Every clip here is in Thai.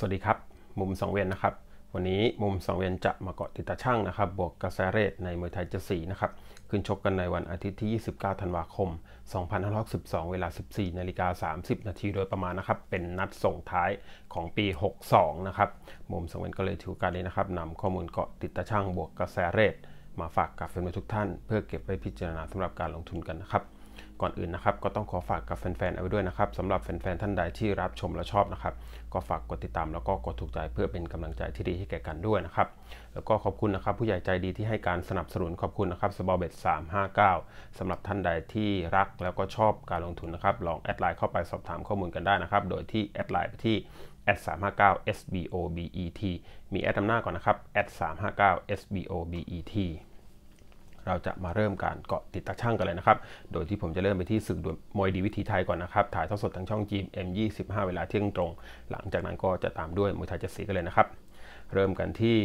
สวัสดีครับ มุม2เวียนนะครับวันนี้มุม2เวียนจะมาเกาะติดตาช่างนะครับบวกกระแสเรทในมวยไทยจะสีนะครับขึ้นชกกันในวันอาทิตย์ที่ 29ธันวาคม2512เวลา 14นาฬิกา30นาทีโดยประมาณนะครับเป็นนัดส่งท้ายของปี 62นะครับมุม2เวียนก็เลยถือการนี้นะครับนำข้อมูลเกาะติดตาช่างบวกกระแสเรทมาฝากกับเพื่อนทุกท่านเพื่อเก็บไว้พิจารณาสำหรับการลงทุนกันนะครับก่อนอื่นนะครับ ก็ต้องขอฝากกับแฟนๆเอาไว้ด้วยนะครับสำหรับแฟนๆท่านใดที่รับชมและชอบนะครับก็ฝากกดติดตามแล้วก็กดถูกใจเพื่อเป็นกำลังใจที่ดีให้แก่กันด้วยนะครับแล้วก็ขอบคุณนะครับผู้ใหญ่ใจดีที่ให้การสนับสนุนขอบคุณนะครับสบอเบตสามห้าเก้าสำหรับท่านใดที่รักแล้วก็ชอบการลงทุนนะครับลองแอดไลน์เข้าไปสอบถามข้อมูลกันได้นะครับโดยที่แอดไลน์ไปที่าเก้า sbobet มีแอดนำหน้าก่อนนะครับแอดสามห้าเก้า sbobet เราจะมาเริ่มการเกาะติดตาช่างกันเลยนะครับ โดยที่ผมจะเริ่มไปที่ศึกมวยดีวิธีไทยก่อนนะครับ ถ่ายทอดสดทางช่อง GM 25เวลาเที่ยงตรง หลังจากนั้นก็จะตามด้วยมวยไทยเจะสีกันเลยนะครับ เริ่มกันที่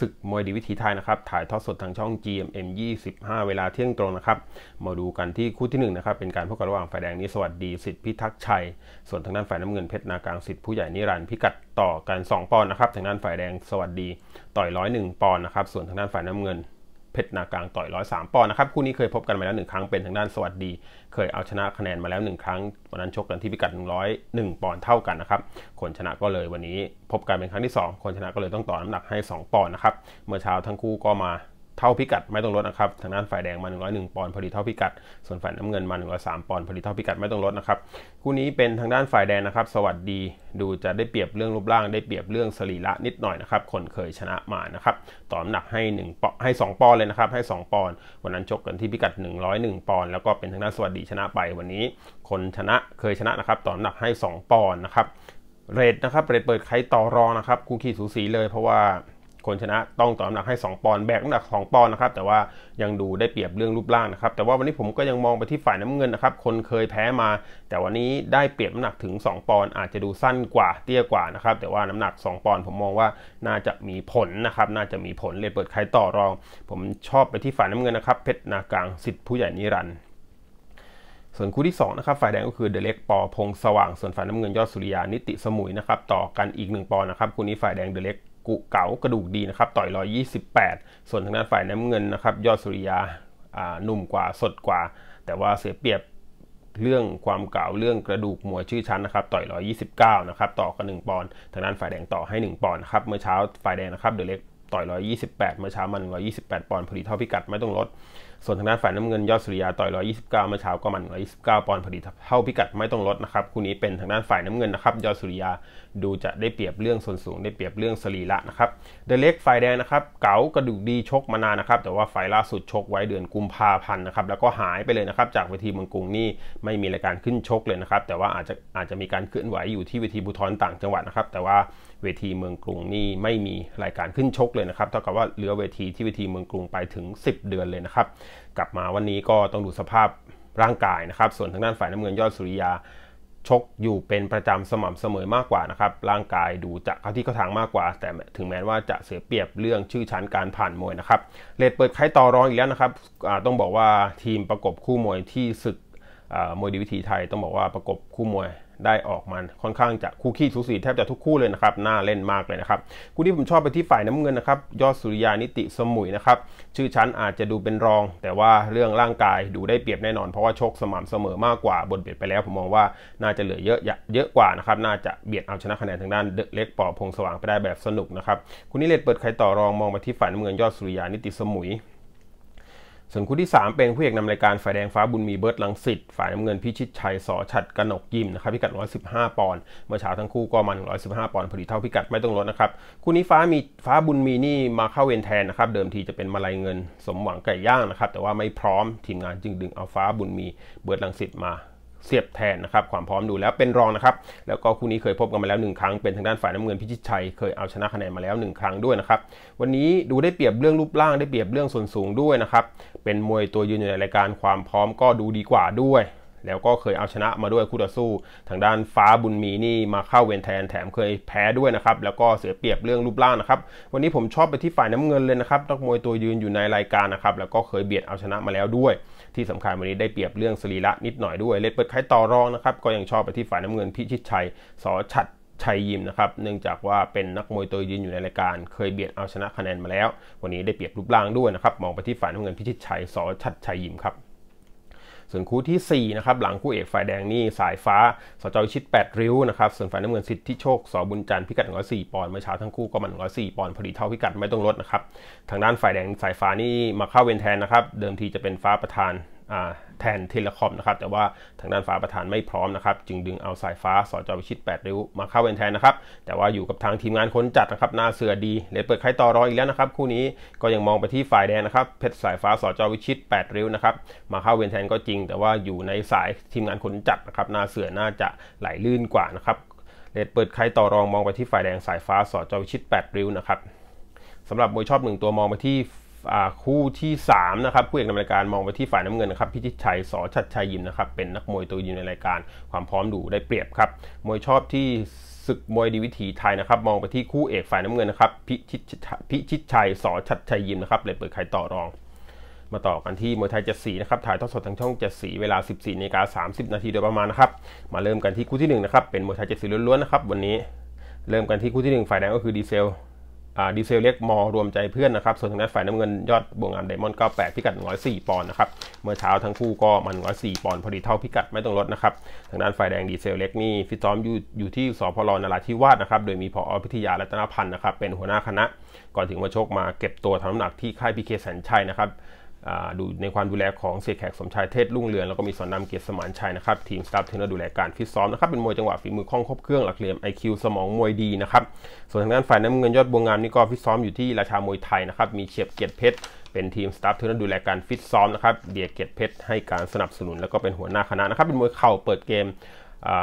ศึกมวยดีวิธีไทยนะครับ ถ่ายทอดสดทางช่อง GMM 25เวลาเที่ยงตรงนะครับ มาดูกันที่คู่ที่1นนะครับ เป็นการพบกันระหว่างฝ่ายแดงนี้ สวัสดีสิทธิพิทักษ์ชัย ส่วนทางด้านฝ่ายน้ำเงินเพชรนากลางสิทธิผู้ใหญ่นิรันดร์พิกัดต่อกัน2ปอนด์นะครับ ทางด้านฝ่ายแดงสวัสดีต่อยร้อยหนึ่งปอนด์นะครับส่วนทางด้านฝ่ายน้ำเงินเพชรนากลางต่อยร้อยสามปอนด์นะครับ คู่นี้เคยพบกันมาแล้วหนึ่งครั้งเป็นทางด้านสวัสดีเคยเอาชนะคะแนนมาแล้วหนึ่งครั้งวันนั้นชกกันที่พิกัดหนึ่งร้อยหนึ่งปอนด์เท่ากันนะครับคนชนะก็เลยวันนี้พบกันเป็นครั้งที่สองคนชนะก็เลยต้องต่อน้ำหนักให้สองปอนด์นะครับเมื่อเช้าทั้งคู่ก็มาท่าพิกัดไม่ต้องลดนะครับทางด้านฝ่ายแดงมา101ปอนด์พอดีเท่าพิกัด ส่วนฝ่ายน้ำเงินมา103ปอนด์พอดีเท่าพิกัดไม่ต้องลดนะครับ คู่นี้เป็นทางด้านฝ่ายแดงนะครับ สวัสดีดูจะได้เปรียบเรื่องรูปร่าง ได้เปรียบเรื่องสรีระนิดหน่อยนะครับคนเคยชนะมานะครับต่อหนักให้1ปอนให้ 2 ปอนด์เลยนะครับให้2ปอนด์วันนั้นชกกันที่พิกัด 101ปอนด์แล้วก็เป็นทางด้านสวัสดีชนะไป วันนี้คนชนะเคยชนะนะครับต่อหนักให้ 2 ปอนด์นะครับเรทนะครับเรทเปิดใครต่อรองนะครับคู่ขี้สูสีเลยเพราะว่าคนชนะ ต้องต่อน้ำหนักให้ 2ปอนด์แบกน้ำหนัก2ปอนด์นะครับแต่ว่ายังดูได้เปรียบเรื่องรูปร่างนะครับแต่ว่าวันนี้ผมก็ยังมองไปที่ฝ่ายน้ำเงินนะครับคนเคยแพ้มา แต่วันนี้ได้เปรียบน้ำหนักถึง 2 ปอนด์อาจจะดูสั้นกว่าเตี้ยกว่านะครับแต่ว่าน้ำหนัก 2 ปอนด์ผมมองว่าน่าจะมีผลนะครับน่าจะมีผลเลยเปิดใครต่อรองผมชอบไปที่ฝ่ายน้ำเงินนะครับเพชรนากลางสิทธิ์ผู้ใหญ่นิรันด์ส่วนคู่ที่2นะครับฝ่ายแดงก็คือเดเล็กปอพงสว่างส่วนฝ่ายน้ำเงินยอดสุริยานิติสมุยนะครับต่อกันอีก1ปอนนะครับคู่นี้ฝ่ายแดงเดเล็กกุเก๋ากระดูกดีนะครับต่อย128 ส่วนทางด้านฝ่ายน้ำเงินนะครับยอดสุริยาหนุ่มกว่าสดกว่า แต่ว่าเสียเปรียบเรื่องความเก่าเรื่องกระดูกมวยชื่อชั้นนะครับต่อย129นะครับต่อกัน1ปอนด์ทางด้านฝ่ายแดงต่อให้ 1 ปอนด์นะครับเมื่อเช้าฝ่ายแดงนะครับเดือเล็กต่อย128เมื่อเช้ามัน128 ปอนด์พอดีเท่าพิกัดไม่ต้องลดส่วนทางด้านฝ่ายน้ำเงินยอดสุริยาต่อย129เมื่อเช้าก็มัน129ปอนด์พอดีเท่าพิกัดไม่ต้องลดนะครับคู่นี้เป็นทางด้านฝ่ายน้ำเงินนะครับ ยอดสุริยาดูจะได้เปรียบเรื่องส่วนสูง ได้เปรียบเรื่องสรีระนะครับเดเล็กฝ่ายแดงนะครับ เก๋ากระดูกดีชกมานานนะครับ แต่ว่าฝ่ายล่าสุดชก ไว้เดือนกุมภาพันธ์นะครับแล้วก็หายไปเลยนะครับจากเวทีเมืองกรุงนี่ไม่มีรายการขึ้นชกเลยนะครับ แต่ว่าอาจจะอาจจะมีการเคลื่อนไหวอยู่ที่เวทีบุทรต่างจังหวัดนะครับ แต่ว่าเวทีเมืองกรุงนี่ไม่มีรายการขึ้นชกเลยนะครับ เท่ากับว่าเหลือเวทีที่เวทีเมืองกรุงไปถึง 10 เดือนเลยนะครับ กลับมาวันนี้ก็ต้องดูสภาพร่างกายนะครับส่วนทางด้านฝ่ายน้ำเงินยอดสุริยาชกอยู่เป็นประจำสม่ำเสมอมากกว่านะครับร่างกายดูจะเข้าที่เข้าทางมากกว่า แต่ถึงแม้ว่าจะเสียเปรียบเรื่องชื่อชั้นการผ่านมวยนะครับเลดเปิดไข่ต่อรองอีกแล้วนะครับต้องบอกว่าทีมประกบคู่มวยที่ศึกมวยดีวิธีไทย ต้องบอกว่าประกบคู่มวยได้ออกมาค่อนข้างจะคู่ขี้สูสีแทบจะทุกคู่เลยนะครับน่าเล่นมากเลยนะครับคู่ที่ผมชอบไปที่ฝ่ายน้ำเงินนะครับ ยอดสุริยานิติสมุยนะครับ ชื่อชั้นอาจจะดูเป็นรอง แต่ว่าเรื่องร่างกายดูได้เปรียบแน่นอนเพราะว่าชกสม่ำเสมอมากกว่าบนเบียดไปแล้วผมมองว่าน่าจะเหลือเยอะเยอะกว่านะครับน่าจะเบียดเอาชนะคะแนนทางด้านเล็กปอพงสว่างไปได้แบบสนุกนะครับคู่นี้เลดเปิดใครต่อรองมองไปที่ฝ่ายน้ำเงินยอดสุริยานิติสมุยส่วนคู่ที่ 3 เป็นคู่เอกนำรายการฝ่ายแดงฟ้าบุญมีเบิร์ดลังสิทธ์ฝ่ายน้ำเงินพิชิตชัยสอฉัดกนกยิมนะครับพิกัด 115 ปอนด์เมื่อเช้าทั้งคู่ก็มัน 115 ปอนด์ผลิตเท่าพิกัดไม่ต้องลดนะครับคู่นี้ฟ้ามีฟ้าบุญมีนี่มาเข้าเวรแทนนะครับ เดิมทีจะเป็นมาลายเงินสมหวังไก่ย่างนะครับ แต่ว่าไม่พร้อมทีมงานจึงดึงเอาฟ้าบุญมีเบิร์ดลังสิทธ์มาเสียบแทนนะครับ ความพร้อมดูแล้วเป็นรองนะครับ แล้วก็คู่นี้เคยพบกันมาแล้ว1ครั้งเป็นทางด้านฝ่ายน้ำเงินพิชิตชัยเคยเอาชนะคะแนนมาแล้ว 1 ครั้งด้วยนะครับวันนี้ดูได้เปรียบเรื่องรูปร่างได้เปรียบเรื่องส่วนสูงด้วยนะครับ เป็นมวยตัวยืนอยู่ในรายการความพร้อมก็ดูดีกว่าด้วยแล้วก็เคยเอาชนะมาด้วยคู่ต่อสู้ ทางด้านฟ้าบุญมีนี่มาเข้าเวนแทนแถมเคยแพ้ด้วยนะครับ แล้วก็เสียเปรียบเรื่องรูปร่างนะครับ วันนี้ผมชอบไปที่ฝ่ายน้ำเงินเลยนะครับนักมวยตัวยืนอยู่ในรายการนะครับแล้วก็เคยเบียดเอาชนะมาแล้วด้วย ที่สำคัญวันนี้ได้เปรียบเรื่องสรีระนิดหน่อยด้วย เลดเปิดไข่ต่อรองนะครับก็ยังชอบไปที่ฝ่ายน้ำเงินพิชิตชัยสอฉัดชัยยิมนะครับเนื่องจากว่าเป็นนักมวยตัวยืนอยู่ในรายการเคยเบียดเอาชนะคะแนนมาแล้ว วันนี้ได้เปรียบรูปร่างด้วยนะครับมองไปที่ฝ่ายน้ำเงินพิชิตชัยสอชัดชัยยิมครับส่วนคู่ที่4นะครับหลังคู่เอกฝ่ายแดงนี่สายฟ้า สจวิชิต 8 ริ้วนะครับส่วนฝ่ายน้ำเงินสิทธิโชคสบุญจันทร์พิกัด104ปอนด์เมื่อเช้าทั้งคู่ก็มัน104ปอนด์พอดีเท่าพิกัดไม่ต้องลดนะครับทางด้านฝ่ายแดงสายฟ้านี่มาเข้าเวนแทนนะครับเดิมทีจะเป็นฟ้าประธานแทนเทเลคอมนะครับแต่ว่าทางด้านฝาประธานไม่พร้อมนะครับ จึงดึงเอาสายฟ้าสอจอวิชิต8ริ้วมาเข้าเวนแทนนะครับ แต่ว่าอยู่กับทางทีมงานคนจัดนะครับ หน้าเสือดีเลยเปิดไข่ต่อรออีกแล้วนะครับ คู่นี้ก็ยังมองไปที่ฝ่ายแดงนะครับ เพชรสายฟ้าสอจอวิชิต8ริ้วนะครับมาเข้าเวนแทนก็จริง แต่ว่าอยู่ในสายทีมงานคนจัดนะครับหน้าเสือน่าจะไหลลื่นกว่านะครับเลดเปิดไข่ต่อรองมองไปที่ฝ่ายแดงสายฟ้าสอจอวิชิต8ริ้วนะครับสำหรับมวยชอบหนึ่งตัวมองไปที่คู่ที่3นะครับผู้เอกนำรายการมองไปที่ฝ่ายน้ำเงินนะครับพิชิตชัยสอชัดชัยยิมนะครับเป็นนักมวยตัวยืนในรายการ ความพร้อมดูได้เปรียบครับมวยชอบที่ศึกมวยดีวิถีไทยนะครับมองไปที่คู่เอกฝ่ายน้ำเงินนะครับพิชิตพิชิตชัยสอชัดชัยยิมนะครับเลยเปิดไข่ต่อรอง มาต่อกันที่มวยไทยเจ็ดสีนะครับถ่ายทอดสดทางช่องเจ็ดสีเวลา 14นาฬิกา30นาทีโดยประมาณนะครับ มาเริ่มกันที่คู่ที่1นะครับเป็นมวยไทยเจ็ดสีล้วนๆนะครับวันนี้เริ่มกันที่คู่ที่ 1 ฝ่ายแดงก็คือดีเซลดีเซลเล็กมอรวมใจเพื่อนนะครับส่วนทางด้านฝ่ายน้ำเงินยอดบวงงานไดมอนด์98 พิกัด 104 ปอนด์นะครับเมื่อเช้าทั้งคู่ก็มัน104 ปอนด์พอดีเท่าพิกัดไม่ต้องลดนะครับทางด้านฝ่ายแดงดีเซลเล็กนี่ฟิตซ้อมอยู่อยู่ที่สพรนราธิวาสนะครับโดยมีพอพิทยาและตนพันธ์นะครับเป็นหัวหน้าคณะ ก่อนถึงมาโชคมาเก็บตัวทำน้ำหนักที่ค่ายพีเคแสนชัยนะครับดูในความดูแลของเสียแขกสมชายเทศ รุ่งเรืองแล้วก็มีสอนนำเกียรติสมานชัยนะครับ ทีมสตาฟเทรนเนอร์ดูแลการฟิตซ้อมนะครับ เป็นมวยจังหวะฝีมือคล่องครบเครื่องหลักเหลี่ยม IQ สมองมวยดีนะครับส่วนทางด้านฝ่ายน้ำเงินยอดบวงงามนี่ก็ฟิตซ้อมอยู่ที่ราชามวยไทยนะครับ มีเฉียบเกียรติเพชรเป็นทีมสตาฟเทรนเนอร์ดูแลการฟิตซ้อมนะครับเดียเกียรติเพชรให้การสนับสนุนแล้วก็เป็นหัวหน้าคณะนะครับเป็นมวยเข่าเปิดเกม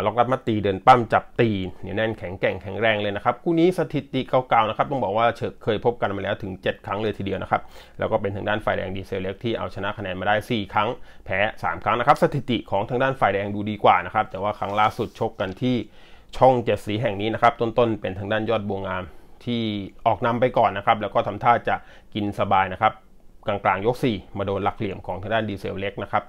ล็อกรับมาตีเดินปั้มจับตีเหนี่ยแน่นแข็งแกร่งแข็งแรงเลยนะครับคู่นี้สถิติเก่าๆนะครับต้องบอกว่าเคยพบกันมาแล้วถึง 7 ครั้งเลยทีเดียวนะครับแล้วก็เป็นทางด้านฝ่ายแดงดีเซลเล็กที่เอาชนะคะแนนมาได้ 4 ครั้งแพ้3ครั้งนะครับสถิติของทางด้านฝ่ายแดงดูดีกว่านะครับแต่ว่าครั้งล่าสุดชกกันที่ช่องเจ็ดสีแห่งนี้นะครับ ต้นๆเป็นทางด้านยอดบวงงามที่ออกนำไปก่อนนะครับแล้วก็ทำท่าจะกินสบายนะครับ กลางๆยก4มาโดนหลักเหลี่ยมของทางด้านดีเซลเล็กนะครับ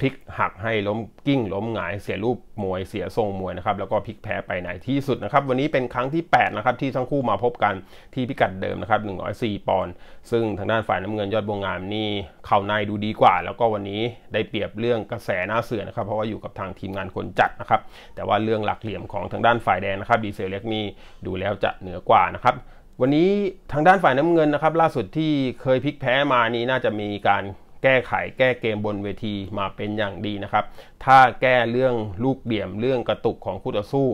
พลิกหักให้ล้มกิ้งล้มหงายเสียรูปมวยเสียทรงมวยนะครับ แล้วก็พลิกแพ้ไปไหนที่สุดนะครับวันนี้เป็นครั้งที่8นะครับที่ทั้งคู่มาพบกันที่พิกัดเดิมนะครับ104 ปอนด์ซึ่งทางด้านฝ่ายน้ำเงินยอดบวงงามนี่เข่าในดูดีกว่า แล้วก็วันนี้ได้เปรียบเรื่องกระแสหน้าเสือนะครับ เพราะว่าอยู่กับทางทีมงานคนจัดนะครับแต่ว่าเรื่องหลักเหลี่ยมของทางด้านฝ่ายแดงนะครับดีเซลเล็กนี่ดูแล้วจะเหนือกว่านะครับวันนี้ทางด้านฝ่ายน้ำเงินนะครับล่าสุดที่เคยพลิกแพ้มานี้น่าจะมีการแก้ไขแก้เกมบนเวทีมาเป็นอย่างดีนะครับ ถ้าแก้เรื่องลูกเบี่ยมเรื่องกระตุกของคู่ต่อสู้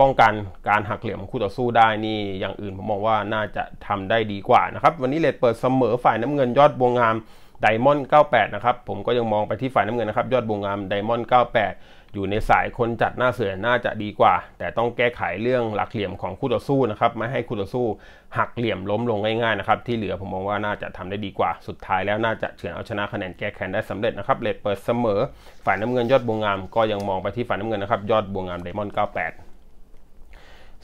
ป้องกันการหักเหลี่ยมของคู่ต่อสู้ได้นี่อย่างอื่นผมมองว่าน่าจะทำได้ดีกว่านะครับวันนี้เลดเปิดเสมอฝ่ายน้ำเงินยอดบวงงามไดมอนด์98นะครับผมก็ยังมองไปที่ฝ่ายน้ำเงินนะครับยอดบวงงามไดมอนด์98อยู่ในสายคนจัดหน้าเสือน่าจะดีกว่า แต่ต้องแก้ไขเรื่องหลักเหลี่ยมของคู่ต่อสู้นะครับไม่ให้คู่ต่อสู้หักเหลี่ยมล้มลงง่ายๆนะครับที่เหลือผมมองว่าน่าจะทำได้ดีกว่าสุดท้ายแล้วน่าจะเฉือนเอาชนะคะแนนแก้แค้นได้สำเร็จนะครับเลดเปิดเสมอฝ่ายน้ำเงินยอดบวงงามก็ยังมองไปที่ฝ่ายน้ำเงินนะครับยอดบวงงามไดมอนด์ 98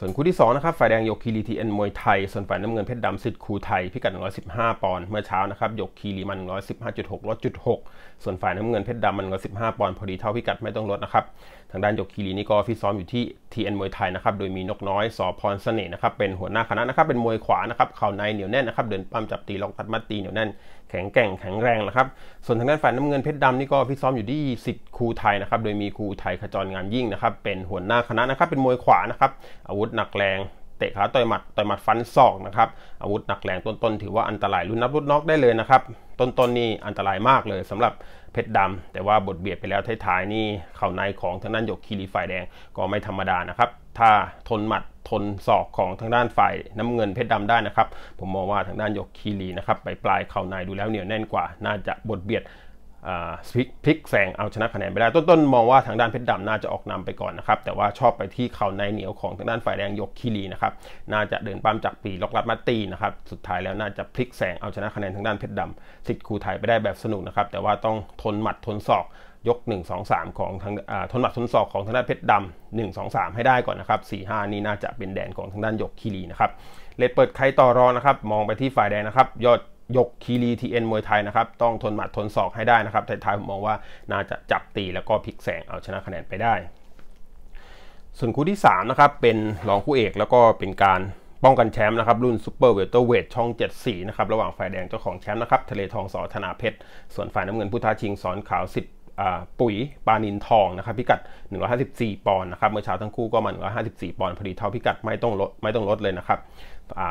ส่วนคู่ที่2นะครับ ฝ่ายแดงยกคีรีทีเอ็นมวยไทย ส่วนฝ่ายน้ำเงินเพชรดำสิทธิ์คูไทย พิกัด 115 ปอนด์ เมื่อเช้านะครับยกคีรีมัน115.6ลดจุด6ส่วนฝ่ายน้ำเงินเพชรดำมัน115 ปอนด์พอดีเท่าพิกัดไม่ต้องลดนะครับทางด้านยกคีรีนี่ก็ฟิตซ้อมอยู่ที่ทีเอ็นมวยไทยนะครับ โดยมีนกน้อยสอพรเสน่ห์นะครับ เป็นหัวหน้าคณะนะครับ เป็นมวยขวานะครับเข่าในเหนียวแน่นนะครับ เดินปั้มจับตีล็อกตัดมัดตีเหนียวแน่นแข็งแกร่งแข็งแรงนะครับ ส่วนทางด้านฝ่ายน้ำเงินเพชรดำนี่ก็ฟิตซ้อมอยู่ที่สิทธิ์ครูไทยนะครับ โดยมีครูไทยขจรงามยิ่งนะครับ เป็นหัวหน้าคณะนะครับ เป็นมวยขวานะครับอาวุธหนักแรง เตะขาต่อยหมัดต่อยหมัดฟันศอกนะครับอาวุธหนักแรงต้นๆถือว่าอันตรายรุนนับรุนนอกได้เลยนะครับ ต้นๆนนี่อันตรายมากเลยสำหรับเพชรดำ แต่ว่าบทเบียดไปแล้วท้ายๆนี่เข่าในของทางด้านหยกคีรีฝ่ายแดงก็ไม่ธรรมดานะครับถ้าทนหมัดทนศอกของทางด้านฝ่ายน้ำเงินเพชรดาได้นะครับผมมองว่าทางด้านหยกคีรีนะครับไปปลายเข่าในดูแล้วเหนียวแน่นกว่า น่าจะบทเบียดพลิกแซงเอาชนะคะแนนไปได้ ต้นๆ มองว่าทางด้านเพชรดำ น่าจะออกนำไปก่อนนะครับ แต่ว่าชอบไปที่เข่าในเหนียวของทางด้านฝ่ายแดงยกคีรีนะครับน่าจะเดินปั้มจากปีล็อกลัดมาตีนะครับ สุดท้ายแล้ว น่าจะพลิกแซงเอาชนะคะแนนทางด้านเพชรดำสิทธิ์ครูไทยไปได้แบบสนุกนะครับแต่ว่าต้องทนหมัดทนศอกยก1 2 3 ของทางทนหมัดทนศอกของทางด้านเพชรดำ1 2 3 ให้ได้ก่อนนะครับ4 5นี้น่าจะเป็นแดนของทางด้านยกคีรีนะครับเลดเปิดใครต่อรอนะครับมองไปที่ฝ่ายแดงนะครับยอดยกคีรีทีเอ็นมวยไทยนะครับ ต้องทนหมัดทนศอกให้ได้นะครับท้ายผมมองว่าน่าจะจับตีแล้วก็พลิกแสงเอาชนะคะแนนไปได้ ส่วนคู่ที่ 3 นะครับ เป็นรองคู่เอกแล้วก็เป็นการป้องกันแชมป์นะครับ รุ่นซูเปอร์เวลเตอร์เวทช่อง 74นะครับ ระหว่างฝ่ายแดงเจ้าของแชมป์นะครับทะเลทองสอธนาเพชร ส่วนฝ่ายน้ำเงินพุทธาชิงสอนขาวสิทธปุ๋ยปานินทองนะครับ พิกัด154 ปอนด์นะครับ เมื่อเช้าทั้งคู่ก็มัา154 ปอนด์พอดีเท่าพิกัดไม่ต้องลดไม่ต้องลดเลยนะครับ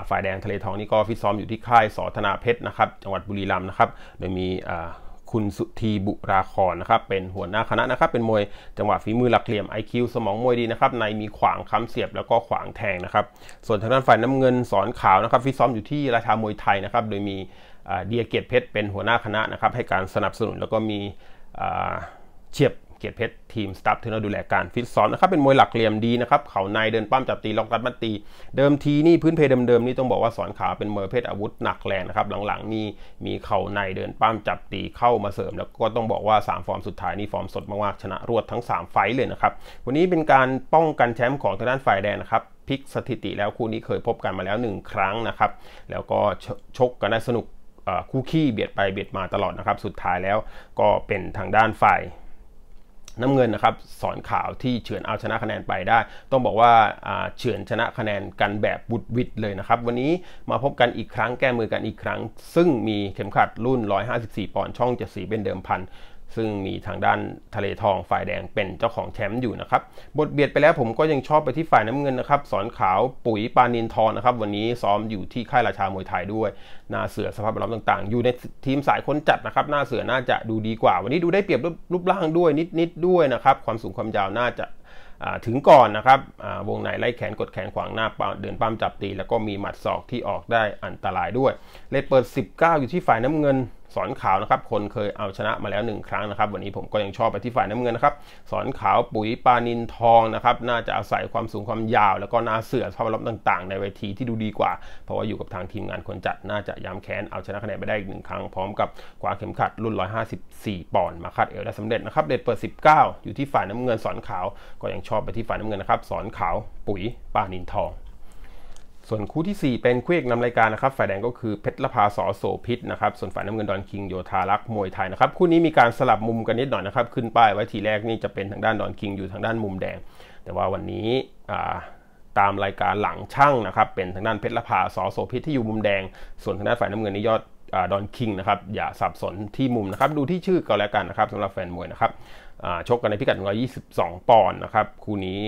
ฝ่ายแดงทะเลทองนี่ก็ฟิตซ้อมอยู่ที่ค่ายสอธนาเพชรนะครับ จังหวัดบุรีรัมย์นะครับ โดยมีคุณสุธีบุราคอนะครับ เป็นหัวหน้าคณะนะครับเป็นมวยจังหวะฝีมือหลักเหลี่ยม IQ สมองมวยดีนะครับในมีขวางค้ำเสียบแล้วก็ขวางแทงนะครับ ส่วนทางด้านฝ่ายน้ำเงินสอนขาวนะครับฟิตซ้อมอยู่ที่ราชามวยไทยนะครับ โดยมีเดียเกียรติเพชรเป็นหัวหน้าคณะนะครับให้การสนับสนุนแล้วก็มีเฉียบเกียรติเพชรทีมสตารเทรนเนอร์ดูแลการฟิตซ้อมนะครับเป็นมวยหลักเหลี่ยมดีนะครับเข่าในเดินปั้มจับตีล็อกรัดมัดตีเดิมทีนี่พื้นเพเดิมๆนี่ต้องบอกว่าสอนขาเป็นมวยเพศอาวุธหนักแรงนะครับหลังๆนี่มีเข่าในเดินปั้มจับตีเข้ามาเสริม แล้วก็ต้องบอกว่า3ฟอร์มสุดท้ายนี่ฟอร์มสดมากๆชนะรวดทั้ง3ไฟเลยนะครับวันนี้เป็นการป้องกันแชมป์ของทางด้านฝ่ายแดงนะครับพลิกสถิติแล้วคู่นี้เคยพบกันมาแล้ว 1 ครั้งนะครับแล้วก็ชกกันได้สนุกคู่ขี้เบียดไปเบียดมาตลอดนะครับ สุดท้ายแล้วก็เป็นทางด้านฝ่ายน้ำเงินนะครับ สอนข่าวที่เฉือนเอาชนะคะแนนไปได้ ต้องบอกว่าเฉือนชนะคะแนนกันแบบบุดวิดเลยนะครับ วันนี้มาพบกันอีกครั้ง แก้มือกันอีกครั้ง ซึ่งมีเข็มขัดรุ่น 154 ปอนด์ ช่องเจ็ดสีเป็นเดิมพันซึ่งมีทางด้านทะเลทองฝ่ายแดงเป็นเจ้าของแชมป์อยู่นะครับ บทเบียดไปแล้วผมก็ยังชอบไปที่ฝ่ายน้ำเงินนะครับสอนขาวปุ๋ยปานินทอนะครับ วันนี้ซ้อมอยู่ที่ค่ายราชามวยไทยด้วย หน้าเสือสภาพแวดล้อมต่างๆ อยู่ในทีมสายคนจัดนะครับ หน้าเสือน่าจะดูดีกว่า วันนี้ดูได้เปรียบรูปร่างด้วยนิดๆด้วยนะครับความสูงความยาวน่าจะถึงก่อนนะครับวงในไล่แขนกดแขนขวางหน้าเดินปั้มจับตีแล้วก็มีหมัดศอกที่ออกได้อันตรายด้วย เลตเปิด 19 อยู่ที่ฝ่ายน้ำเงินสอนขาวนะครับคนเคยเอาชนะมาแล้ว 1 ครั้งนะครับ วันนี้ผมก็ยังชอบไปที่ฝ่ายน้ำเงินนะครับสอนขาวปุ๋ยปานินทองนะครับน่าจะอาศัยความสูงความยาว แล้วก็น่าเสือสภาพล้อมต่าง ๆในเวทีที่ดูดีกว่า เพราะว่าอยู่กับทางทีมงานคนจัดน่าจะย้ำแค้นเอาชนะคะแนนไปได้อีกหนึ่งครั้งพร้อมกับคว้าเข็มขัดรุ่น 154 ปอนด์มาคัดเอวได้สำเร็จนะครับเด็ดเปิด 19 อยู่ที่ฝ่ายน้ำเงินสอนขาวก็ยังชอบไปที่ฝ่ายน้ำเงินนะครับสอนขาวปุ๋ยปานินทองส่วนคู่ที่4เป็นคู่เอกนำรายการนะครับฝ่ายแดงก็คือเพชรละพาสอโสพิษนะครับส่วนฝ่ายน้ำเงินดอนคิงโยธารักษ์มวยไทยนะครับคู่นี้มีการสลับมุมกันนิดหน่อยนะครับ ขึ้นป้ายไว้ทีแรกนี่จะเป็นทางด้านดอนคิงอยู่ทางด้านมุมแดง แต่ว่าวันนี้ตามรายการหลังช่างนะครับ เป็นทางด้านเพชรละพาสอโสพิษที่อยู่มุมแดง ส่วนทางด้านฝ่ายน้ำเงินนี่ยอดดอนคิงนะครับอย่าสับสนที่มุมนะครับดูที่ชื่อก็แล้วกันนะครับสำหรับแฟนมวยนะครับชกกันในพิกัด 122 ปอนด์นะครับ คู่นี้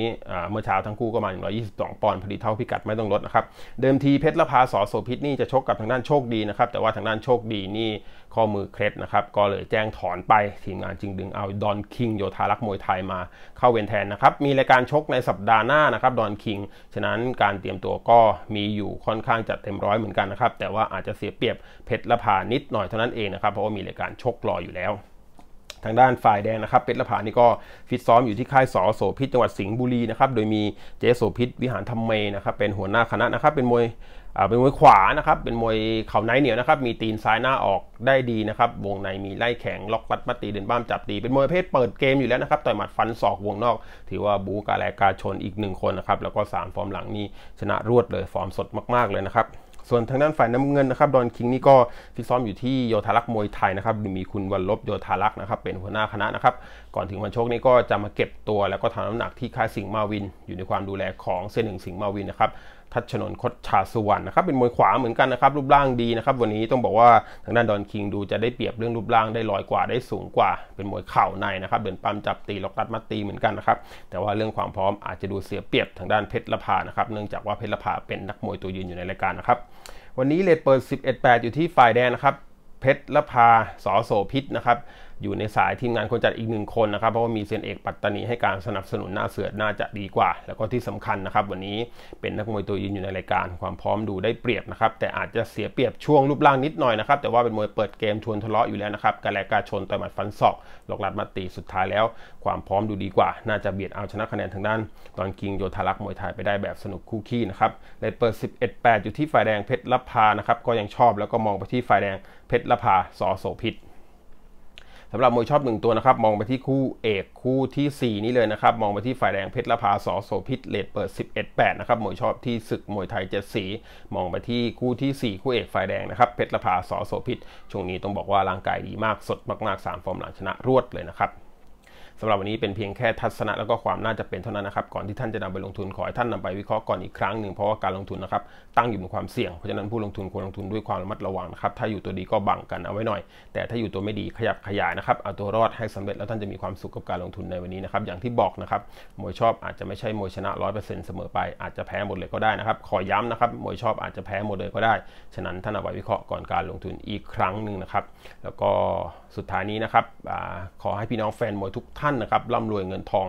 เมื่อเช้าทั้งคู่ก็มา 122 ปอนด์พอดีเท่าพิกัดไม่ต้องลดนะครับ เดิมทีเพชรละพาสอโสพิษนี่จะชกกับทางด้านโชคดีนะครับ แต่ว่าทางด้านโชคดีนี่ข้อมือเคล็ดนะครับ ก็เลยแจ้งถอนไปทีมงานจึงดึงเอาดอนคิง โยธารักมวยไทยมาเข้าเวรแทนนะครับ มีรายการชกในสัปดาห์หน้านะครับดอนคิงฉะนั้นการเตรียมตัวก็มีอยู่ค่อนข้างจะเต็มร้อยเหมือนกันนะครับแต่ว่าอาจจะเสียเปรียบเพชรละพานิดหน่อยเท่านั้นเองนะครับเพราะว่ามีรายการชกรออยู่แล้วทางด้านฝ่ายแดงนะครับ เป็ดละผานี่ก็ฟิตซ้อมอยู่ที่ค่ายสอโสพิษจังหวัดสิงห์บุรีนะครับโดยมีเจโสพิษวิหารธรรมเมนะครับเป็นหัวหน้าคณะนะครับ เป็นมวยเป็นมวยขวานะครับ เป็นมวยเข่าไนเหนียวนะครับมีตีนซ้ายหน้าออกได้ดีนะครับ วงในมีไล่แข็งล็อกปัดมัดตีเดินบ้ามจับตีเป็นมวยเพศเปิดเกมอยู่แล้วนะครับ ต่อยหมัดฟันศอกวงนอก ถือว่าบูกาแลกาชนอีกหนึ่งคนนะครับแล้วก็3ฟอร์มหลังนี่ชนะรวดเลยฟอร์มสดมากๆเลยนะครับส่วนทางด้านฝ่ายน้ำเงินนะครับดอนคิงนี่ก็ฟิตซ้อมอยู่ที่โยธารักมวยไทยนะครับมีคุณวันลบโยธารักนะครับเป็นหัวหน้าคณะนะครับ ก่อนถึงวันชกนี่ก็จะมาเก็บตัวแล้วก็ทำน้ำหนักที่ค่ายสิงห์มาวิน อยู่ในความดูแลของเซนหนึ่งสิงห์มาวินนะครับทัชนนคดชาสุวรรณนะครับเป็นมวยขวาเหมือนกันนะครับ รูปร่างดีนะครับวันนี้ต้องบอกว่าทางด้านดอนคิงดูจะได้เปรียบเรื่องรูปร่างได้ลอยกว่าได้สูงกว่า เป็นมวยเข่าในนะครับเดินปั้มจับตีล็อกตัดมาตีเหมือนกันนะครับแต่ว่าเรื่องความพร้อมอาจจะดูเสียเปรียบทางด้านเพชรละพานะครับเนื่องจากว่าเพชรละพาเป็นนักมวยตัวยืนอยู่ในรายการนะครับวันนี้เลทเปิด 11.8 อยู่ที่ฝ่ายแดงนะครับ เพชรละพา สอโสพิษนะครับอยู่ในสายทีมงานคนจัดอีกหนึ่งคนนะครับเพราะว่ามีเซียนเอกปัตตานีให้การสนับสนุนหน้าเสือน่าจะดีกว่า แล้วก็ที่สำคัญนะครับ วันนี้เป็นนักมวยตัวยืนอยู่ในรายการ ความพร้อมดูได้เปรียบนะครับแต่อาจจะเสียเปรียบช่วงรูปร่างนิดหน่อยนะครับแต่ว่าเป็นมวยเปิดเกมชวนทะเลาะอยู่แล้วนะครับกระแลกาชนต่อยหมัดฟันศอกหลอกลัดมาตีสุดท้ายแล้ว ความพร้อมดูดีกว่า น่าจะเบียดเอาชนะคะแนนทางด้านตอนกิงโยธารักษ์มวยไทยไปได้แบบสนุกคู่ขี้นะครับเลเปิด11-8อยู่ที่ฝ่ายแดงเพชรลพานะครับก็ยังชอบแล้วก็มองไปที่ฝ่ายแดงเพชรลพาสอโสพิษสำหรับมวยชอบหนึ่งตัวนะครับมองไปที่คู่เอกคู่ที่ 4 นี้เลยนะครับ มองไปที่ฝ่ายแดงเพชรละพาสอโสพิษเลดเปิด11-8นะครับมวยชอบที่ศึกมวยไทยเจ็ดสีมองไปที่คู่ที่ 4 คู่เอก ฝ่ายแดงนะครับ เพชรละพาสอโสพิษช่วงนี้ต้องบอกว่าร่างกายดีมากสดมากๆ 3 ฟอร์มหลังชนะรวดเลยนะครับสำหรับวันนี้เป็นเพียงแค่ทัศนะแล้วก็ความน่าจะเป็นเท่านั้นนะครับก่อนที่ท่านจะนำไปลงทุนขอให้ท่านนำไปวิเคราะห์ก่อนอีกครั้งหนึ่งเพราะว่าการลงทุนนะครับตั้งอยู่บนความเสี่ยงเพราะฉะนั้นผู้ลงทุนควรลงทุนด้วยความระมัดระวังนะครับถ้าอยู่ตัวดีก็บังกันเอาไว้หน่อย แต่ถ้าอยู่ตัวไม่ดีขยับขยายนะครับเอาตัวรอดให้สำเร็จแล้วท่านจะมีความสุขกับการลงทุนในวันนี้นะครับอย่างที่บอกนะครับมวยชอบอาจจะไม่ใช่มวยชนะ100%เสมอไปอาจจะแพ้หมดเลยก็ได้นะครับ ขอย้ำนะครับมวยชอบอาจจะแพ้หมดเลยก็ได้ ฉะนั้นท่านเอาไว้วิเคราะห์ก่อนการลงทุนอีกครั้งหนึ่งนะครับแล้วก็สุดท้ายนี้นะครับขอให้พี่น้องแฟนมวยทุกท่านานนะครับร่ำรวยเงินทอง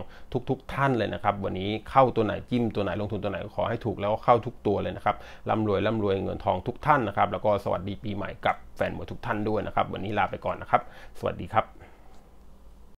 ทุกๆทท่านเลยนะครับวันนี้เข้าตัวไหนจิ้มตัวไหนลงทุนตัวไหนขอให้ถูกแล้วเข้าทุกตัวเลยนะครับร่ำรวยร่ำรวยเงินทองทุกท่านนะครับแล้วก็สวัสดีปีใหม่กับแฟนหมวยทุกท่านด้วยนะครับวันนี้ลาไปก่อนนะครับ สวัสดีครับ